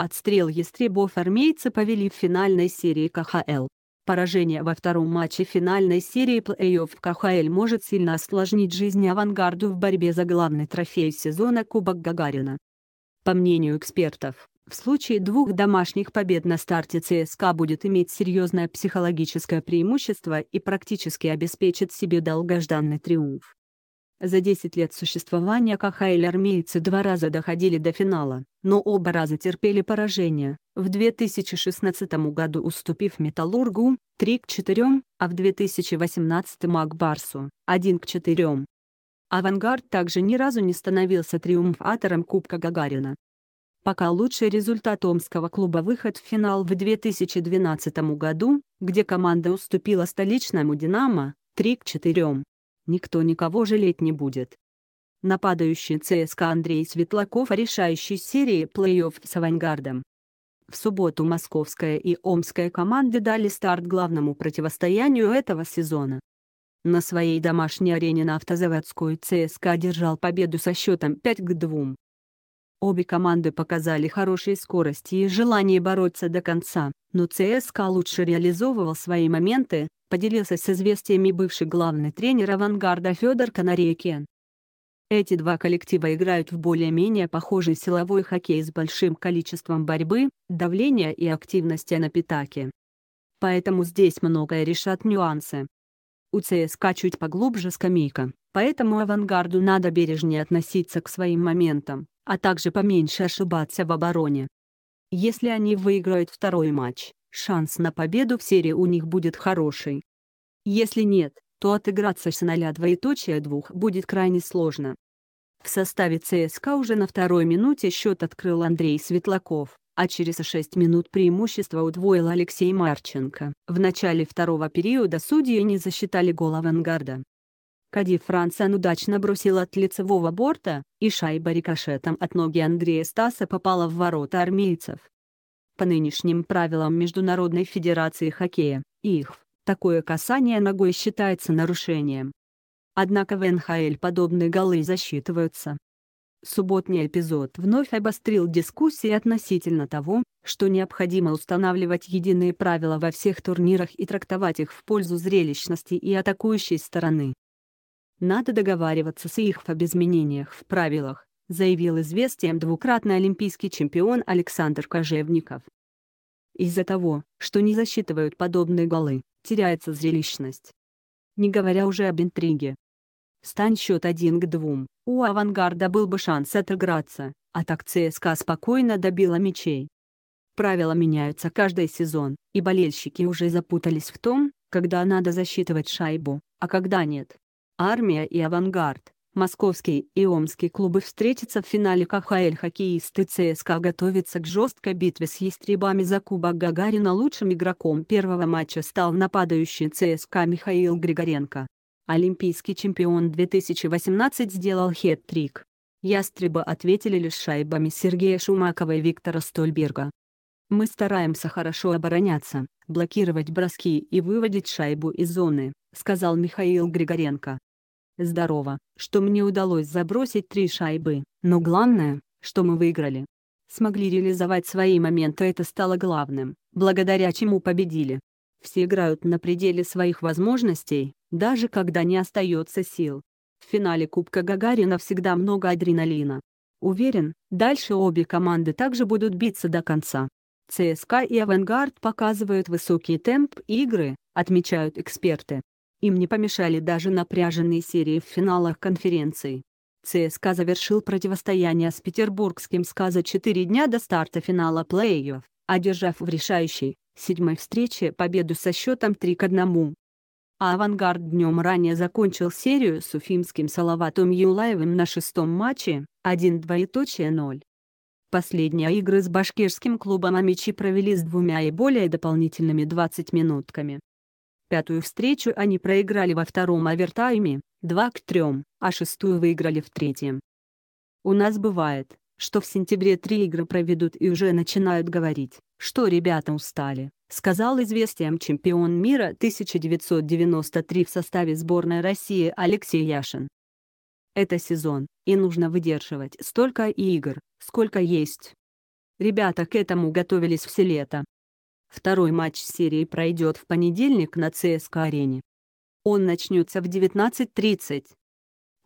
Отстрел ястребов армейцы повели в финальной серии КХЛ. Поражение во втором матче финальной серии плей-офф КХЛ может сильно осложнить жизнь «Авангарду» в борьбе за главный трофей сезона Кубок Гагарина. По мнению экспертов, в случае двух домашних побед на старте ЦСКА будет иметь серьезное психологическое преимущество и практически обеспечит себе долгожданный триумф. За 10 лет существования КХЛ армейцы два раза доходили до финала, но оба раза терпели поражение, в 2016 году уступив «Металлургу» 3 к 4, а в 2018 «Акбарсу» 1 к 4. «Авангард» также ни разу не становился триумфатором Кубка Гагарина. Пока лучший результат омского клуба выход в финал в 2012 году, где команда уступила столичному «Динамо» 3 к 4. Никто никого жалеть не будет. Нападающий ЦСКА Андрей Светлаков о решающей серии плей-офф с «Авангардом». В субботу московская и омская команды дали старт главному противостоянию этого сезона. На своей домашней арене на автозаводскую ЦСКА одержал победу со счетом 5 к 2. Обе команды показали хорошие скорости и желание бороться до конца, но ЦСКА лучше реализовывал свои моменты, поделился с известиями бывший главный тренер «Авангарда» Федор Канарейкин. Эти два коллектива играют в более-менее похожий силовой хоккей с большим количеством борьбы, давления и активности на пятаке. Поэтому здесь многое решат нюансы. У ЦСКА чуть поглубже скамейка, поэтому авангарду надо бережнее относиться к своим моментам, а также поменьше ошибаться в обороне. Если они выиграют второй матч, шанс на победу в серии у них будет хороший. Если нет, то отыграться с 0 двоеточия двух будет крайне сложно. В составе ЦСКА уже на второй минуте счет открыл Андрей Светлаков, а через 6 минут преимущество удвоил Алексей Марченко. В начале второго периода судьи не засчитали гол авангарда. Кади Францен удачно бросил от лицевого борта, и шайба рикошетом от ноги Андрея Стаса попала в ворота армейцев. По нынешним правилам Международной Федерации Хоккея, их, такое касание ногой считается нарушением. Однако в НХЛ подобные голы засчитываются. Субботний эпизод вновь обострил дискуссии относительно того, что необходимо устанавливать единые правила во всех турнирах и трактовать их в пользу зрелищности и атакующей стороны. Надо договариваться с их об изменениях в правилах, заявил известием двукратный олимпийский чемпион Александр Кожевников. Из-за того, что не засчитывают подобные голы, теряется зрелищность. Не говоря уже об интриге. Стань счет 1 к 2, у «Авангарда» был бы шанс отыграться, а так ЦСКА спокойно добила мячей. Правила меняются каждый сезон, и болельщики уже запутались в том, когда надо засчитывать шайбу, а когда нет. «Армия» и «Авангард». Московский и Омский клубы встретятся в финале КХЛ. Хоккеисты ЦСКА готовятся к жесткой битве с ястребами за Кубок Гагарина. Лучшим игроком первого матча стал нападающий ЦСКА Михаил Григоренко. Олимпийский чемпион 2018 сделал хет-трик. Ястребы ответили лишь шайбами Сергея Шумакова и Виктора Стольберга. Мы стараемся хорошо обороняться, блокировать броски и выводить шайбу из зоны, сказал Михаил Григоренко здорово, что мне удалось забросить три шайбы, но главное, что мы выиграли. Смогли реализовать свои моменты это стало главным, благодаря чему победили. Все играют на пределе своих возможностей, даже когда не остается сил. В финале Кубка Гагарина всегда много адреналина. Уверен, дальше обе команды также будут биться до конца. ЦСКА и «Авангард» показывают высокий темп игры, отмечают эксперты. Им не помешали даже напряженные серии в финалах конференций. ЦСКА завершил противостояние с петербургским «СКА» за 4 дня до старта финала плей-офф, одержав в решающей, седьмой встрече победу со счетом 3 к 1. А «Авангард» днем ранее закончил серию с уфимским Салаватом Юлаевым на шестом матче, 1-2.0. Последние игры с башкирским клубом Амичи провели с двумя и более дополнительными 20 минутками. Пятую встречу они проиграли во втором овертайме, 2 к 3, а шестую выиграли в третьем. У нас бывает, что в сентябре три игры проведут и уже начинают говорить, что ребята устали, сказал известием чемпион мира 1993 в составе сборной России Алексей Яшин. Это сезон, и нужно выдерживать столько игр, сколько есть. Ребята к этому готовились все лето, Второй матч серии пройдет в понедельник на ЦСКА-арене. Он начнется в 19.30.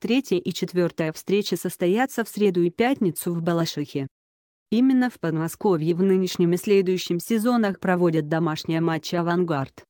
Третья и четвертая встречи состоятся в среду и пятницу в Балашихе. Именно в Подмосковье в нынешнем и следующем сезонах проводят домашние матчи «Авангард».